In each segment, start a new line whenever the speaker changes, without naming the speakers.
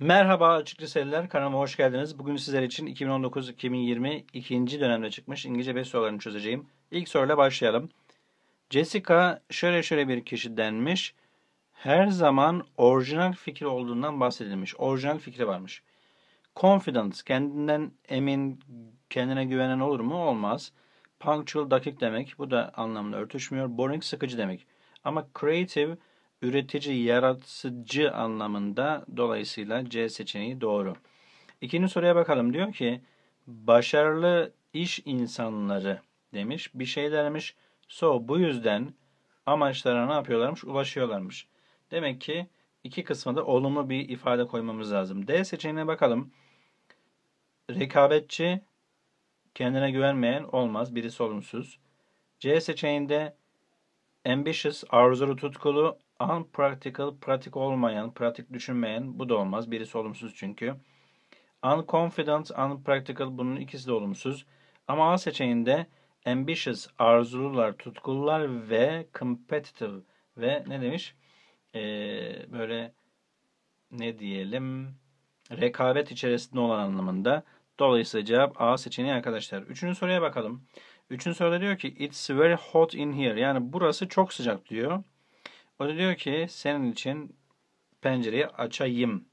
Merhaba açık Seller kanalıma hoş geldiniz. Bugün sizler için 2019-2020 ikinci dönemde çıkmış İngilizce 5 sorularını çözeceğim. İlk soruyla başlayalım. Jessica şöyle şöyle bir kişi denmiş. Her zaman orijinal fikir olduğundan bahsedilmiş. Orijinal fikri varmış. Confidence kendinden emin, kendine güvenen olur mu? Olmaz. Punctual dakik demek. Bu da anlamla örtüşmüyor. Boring sıkıcı demek. Ama creative üretici, yaratıcı anlamında dolayısıyla C seçeneği doğru. İkinci soruya bakalım. Diyor ki başarılı iş insanları demiş. Bir şey demiş. So bu yüzden amaçlarına ne yapıyorlarmış? Ulaşıyorlarmış. Demek ki iki kısmında olumlu bir ifade koymamız lazım. D seçeneğine bakalım. Rekabetçi, kendine güvenmeyen olmaz. Birisi olumsuz. C seçeneğinde ambitious, arzulu tutkulu, Unpractical, pratik olmayan, pratik düşünmeyen bu da olmaz. Birisi olumsuz çünkü. Unconfident, unpractical bunun ikisi de olumsuz. Ama A seçeneğinde ambitious, arzulular, tutkullar ve competitive ve ne demiş? Ee, böyle ne diyelim? Rekabet içerisinde olan anlamında. Dolayısıyla cevap A seçeneği arkadaşlar. Üçüncü soruya bakalım. Üçüncü soruda diyor ki it's very hot in here. Yani burası çok sıcak diyor. O da diyor ki senin için pencereyi açayım.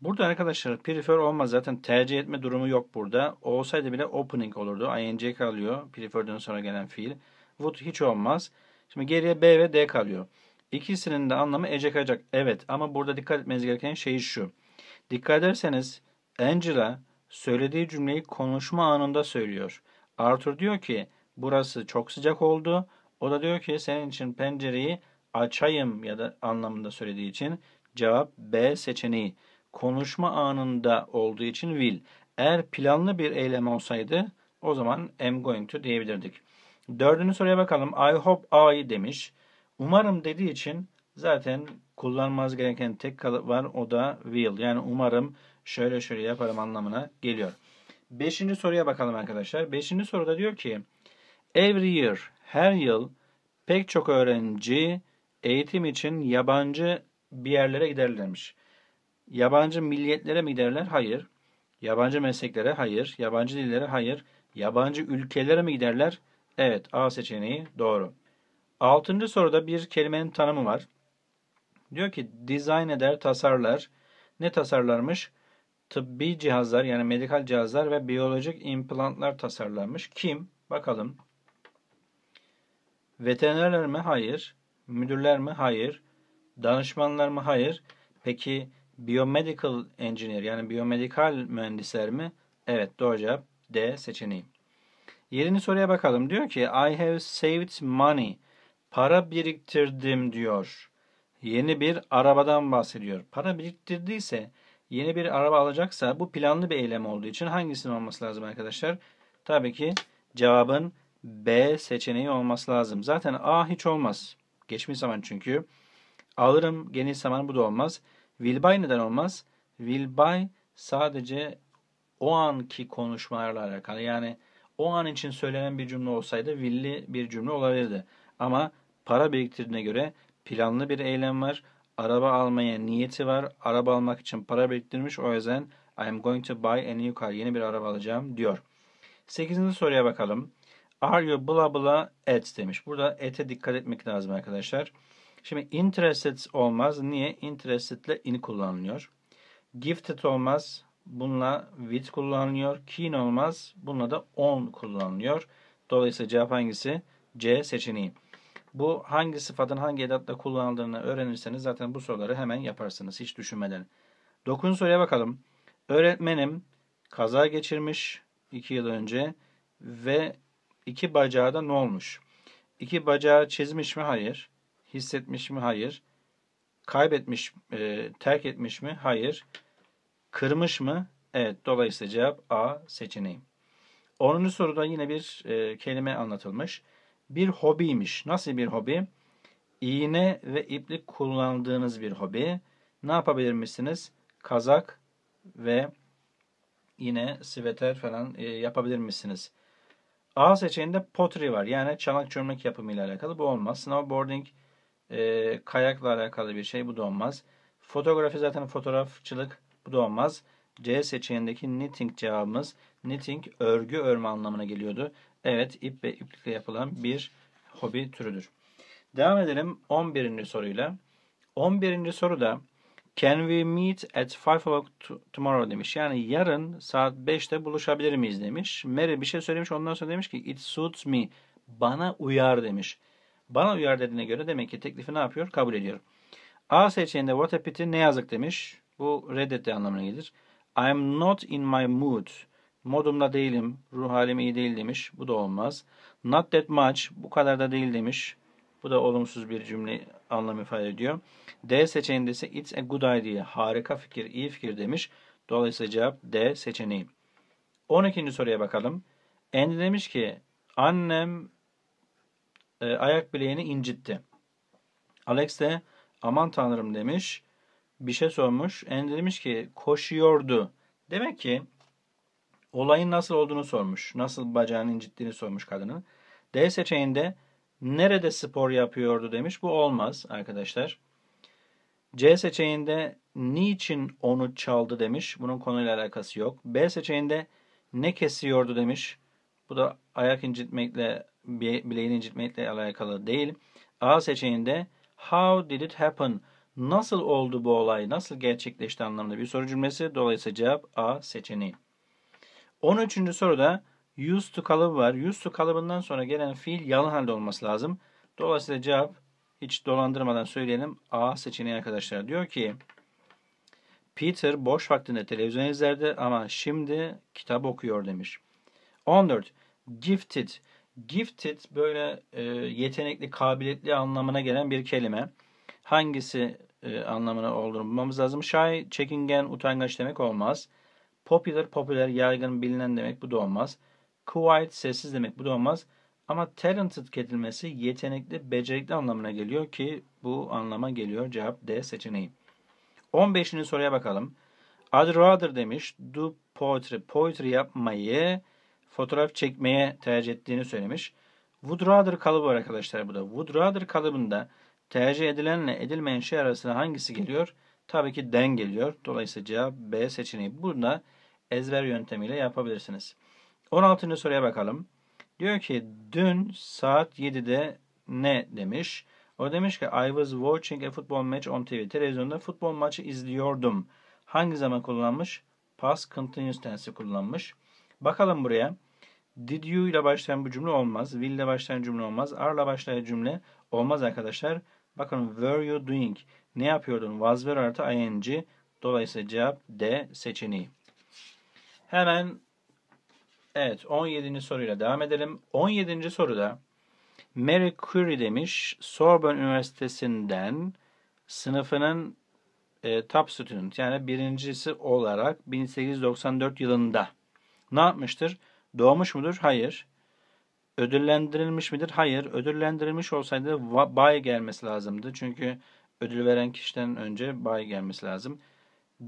Burada arkadaşlar prefer olmaz zaten tercih etme durumu yok burada. Olsaydı bile opening olurdu. ing kalıyor. Prefer'den sonra gelen fiil. Would hiç olmaz. Şimdi geriye b ve d kalıyor. İkisinin de anlamı ece kalacak. Evet ama burada dikkat etmeniz gereken şey şu. Dikkat ederseniz Angela söylediği cümleyi konuşma anında söylüyor. Arthur diyor ki burası çok sıcak oldu. O da diyor ki senin için pencereyi açayım ya da anlamında söylediği için cevap B seçeneği. Konuşma anında olduğu için will. Eğer planlı bir eylem olsaydı o zaman am going to diyebilirdik. Dördüncü soruya bakalım. I hope I demiş. Umarım dediği için zaten kullanmaz gereken tek kalıp var o da will. Yani umarım şöyle şöyle yaparım anlamına geliyor. Beşinci soruya bakalım arkadaşlar. Beşinci soruda diyor ki Every year, her yıl pek çok öğrenci eğitim için yabancı bir yerlere giderlermiş. Yabancı milliyetlere mi giderler? Hayır. Yabancı mesleklere? Hayır. Yabancı dillere? Hayır. Yabancı ülkelere mi giderler? Evet, A seçeneği doğru. Altıncı soruda bir kelimenin tanımı var. Diyor ki dizayn eder, tasarlar. Ne tasarlarmış? Tıbbi cihazlar yani medikal cihazlar ve biyolojik implantlar tasarlanmış. Kim? Bakalım. Veterinerler mi? Hayır. Müdürler mi? Hayır. Danışmanlar mı? Hayır. Peki biomedical engineer yani biyomedikal mühendisler mi? Evet doğru cevap D seçeneği. Yerini soruya bakalım. Diyor ki I have saved money. Para biriktirdim diyor. Yeni bir arabadan bahsediyor. Para biriktirdiyse yeni bir araba alacaksa bu planlı bir eylem olduğu için hangisinin olması lazım arkadaşlar? Tabii ki cevabın B seçeneği olması lazım. Zaten A hiç olmaz. Geçmiş zaman çünkü. Alırım geniş zaman bu da olmaz. Will by neden olmaz? Will by sadece o anki konuşmalarla alakalı. Yani o an için söylenen bir cümle olsaydı will'li bir cümle olabilirdi. Ama para biriktirdiğine göre planlı bir eylem var. Araba almaya niyeti var. Araba almak için para biriktirmiş. O yüzden I am going to buy a new car. Yeni bir araba alacağım diyor. Sekizinci soruya bakalım. Are you bla bla at demiş. Burada ete dikkat etmek lazım arkadaşlar. Şimdi interested olmaz. Niye? Interested ile in kullanılıyor. Gifted olmaz. Bununla with kullanılıyor. Keen olmaz. Bununla da on kullanılıyor. Dolayısıyla cevap hangisi? C seçeneği. Bu hangi sıfatın hangi edatla kullanıldığını öğrenirseniz zaten bu soruları hemen yaparsınız. Hiç düşünmeden. Dokun soruya bakalım. Öğretmenim kaza geçirmiş 2 yıl önce ve İki bacağı da ne olmuş? İki bacağı çizmiş mi? Hayır. Hissetmiş mi? Hayır. Kaybetmiş, e, terk etmiş mi? Hayır. Kırmış mı? Evet. Dolayısıyla cevap A seçeneği. 10. soruda yine bir e, kelime anlatılmış. Bir hobiymiş. Nasıl bir hobi? İğne ve iplik kullandığınız bir hobi. Ne yapabilir misiniz? Kazak ve yine sveter falan e, yapabilir misiniz? A seçeneğinde pottery var. Yani çanak çömlek yapımıyla alakalı. Bu olmaz. Snowboarding e, kayakla alakalı bir şey. Bu da olmaz. Fotoğrafı zaten fotoğrafçılık. Bu da olmaz. C seçeneğindeki knitting cevabımız. Knitting örgü örme anlamına geliyordu. Evet ip ve iplikle yapılan bir hobi türüdür. Devam edelim 11. soruyla. 11. soruda Can we meet at 5 o'clock tomorrow demiş. Yani yarın saat 5'te buluşabilir miyiz demiş. Mary bir şey söylemiş ondan sonra demiş ki it suits me. Bana uyar demiş. Bana uyar dediğine göre demek ki teklifi ne yapıyor? Kabul ediyor. A seçeneğinde what a pity ne yazık demiş. Bu reddetti anlamına gelir. I'm not in my mood. Modumda değilim. Ruh halim iyi değil demiş. Bu da olmaz. Not that much. Bu kadar da değil demiş. Bu da olumsuz bir cümle anlam ifade ediyor. D seçeneğinde ise it's a good idea. Harika fikir, iyi fikir demiş. Dolayısıyla cevap D seçeneği. 12. soruya bakalım. Andy demiş ki annem e, ayak bileğini incitti. Alex de aman tanrım demiş. Bir şey sormuş. Andy demiş ki koşuyordu. Demek ki olayın nasıl olduğunu sormuş. Nasıl bacağını incittiğini sormuş kadının. D seçeneğinde Nerede spor yapıyordu demiş. Bu olmaz arkadaşlar. C seçeneğinde niçin onu çaldı demiş. Bunun konuyla alakası yok. B seçeneğinde ne kesiyordu demiş. Bu da ayak incitmekle, bileğini incitmekle alakalı değil. A seçeneğinde how did it happen? Nasıl oldu bu olay? Nasıl gerçekleşti anlamında bir soru cümlesi. Dolayısıyla cevap A seçeneği. 13. soruda used to kalıbı var. Used to kalıbından sonra gelen fiil yalın halde olması lazım. Dolayısıyla cevap hiç dolandırmadan söyleyelim. A seçeneği arkadaşlar. Diyor ki Peter boş vaktinde televizyon izlerdi ama şimdi kitap okuyor demiş. 14. Gifted. Gifted böyle e, yetenekli, kabiliyetli anlamına gelen bir kelime. Hangisi e, anlamına olduğunu bulmamız lazım. Shy, çekingen, utangaç demek olmaz. Popular, popüler, yaygın, bilinen demek bu da olmaz. Quiet sessiz demek. Bu da olmaz. Ama talented kelimesi yetenekli, becerikli anlamına geliyor ki bu anlama geliyor cevap D seçeneği. 15. soruya bakalım. I'd rather demiş do poetry. Poetry yapmayı fotoğraf çekmeye tercih ettiğini söylemiş. Would rather kalıbı var arkadaşlar bu da. Would rather kalıbında tercih edilenle edilmeyen şey arasında hangisi geliyor? Tabii ki den geliyor. Dolayısıyla cevap B seçeneği. Burada ezber yöntemiyle yapabilirsiniz. 16. soruya bakalım. Diyor ki dün saat 7'de ne demiş? O demiş ki I was watching a football match on TV. Televizyonda futbol maçı izliyordum. Hangi zaman kullanmış? Past continuous tense kullanmış. Bakalım buraya. Did you ile başlayan bu cümle olmaz. Will ile başlayan cümle olmaz. Are ile başlayan cümle olmaz arkadaşlar. Bakın were you doing? Ne yapıyordun? Was were artı ing. Dolayısıyla cevap D seçeneği. Hemen Evet 17. soruyla devam edelim. 17. soruda Mary Curie demiş Sorbonne Üniversitesi'nden sınıfının e, top student yani birincisi olarak 1894 yılında ne yapmıştır? Doğmuş mudur? Hayır. Ödüllendirilmiş midir? Hayır. Ödüllendirilmiş olsaydı bay gelmesi lazımdı. Çünkü ödül veren kişiden önce bay gelmesi lazım.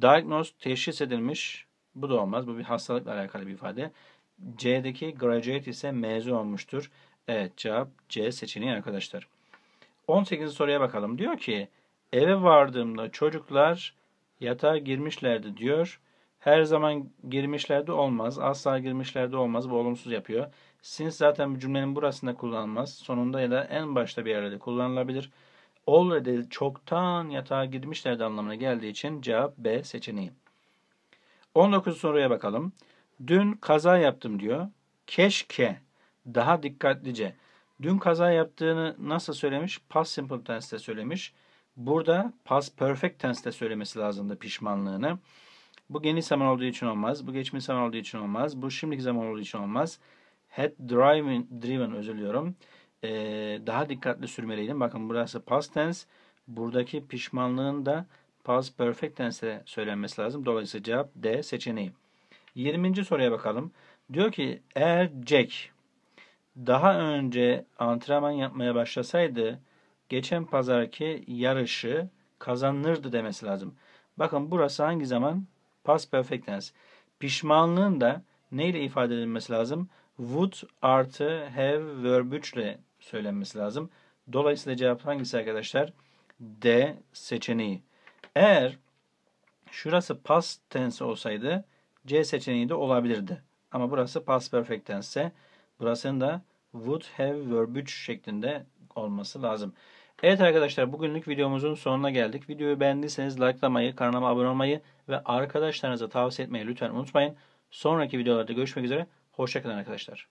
Diagnosed teşhis edilmiş. Bu da olmaz. Bu bir hastalıkla alakalı bir ifade. C'deki graduate ise mezun olmuştur. Evet cevap C seçeneği arkadaşlar. 18. soruya bakalım. Diyor ki eve vardığımda çocuklar yatağa girmişlerdi diyor. Her zaman girmişlerdi olmaz. Asla girmişlerdi olmaz. Bu olumsuz yapıyor. Since zaten bu cümlenin burasında kullanılmaz. Sonunda ya da en başta bir yerde kullanılabilir. Already çoktan yatağa girmişlerdi anlamına geldiği için cevap B seçeneği. 19 soruya bakalım. Dün kaza yaptım diyor. Keşke daha dikkatlice. Dün kaza yaptığını nasıl söylemiş? Past simple tense'te söylemiş. Burada past perfect tense'te söylemesi lazımdı pişmanlığını. Bu geniş zaman olduğu için olmaz. Bu geçmiş zaman olduğu için olmaz. Bu şimdiki zaman olduğu için olmaz. Had driven, driven özür diliyorum. Ee, daha dikkatli sürmeliydim. Bakın burası past tense. Buradaki pişmanlığın da past perfect tense'te söylenmesi lazım. Dolayısıyla cevap D seçeneği. 20. soruya bakalım. Diyor ki eğer Jack daha önce antrenman yapmaya başlasaydı geçen pazarki yarışı kazanırdı demesi lazım. Bakın burası hangi zaman? Past perfect tense. Pişmanlığın da neyle ifade edilmesi lazım? Would artı have verb 3 ile söylenmesi lazım. Dolayısıyla cevap hangisi arkadaşlar? D seçeneği. Eğer şurası past tense olsaydı C seçeneği de olabilirdi. Ama burası past perfect tense. Burasının da would have verb 3 şeklinde olması lazım. Evet arkadaşlar bugünlük videomuzun sonuna geldik. Videoyu beğendiyseniz likelamayı, kanalıma abone olmayı ve arkadaşlarınıza tavsiye etmeyi lütfen unutmayın. Sonraki videolarda görüşmek üzere. Hoşçakalın arkadaşlar.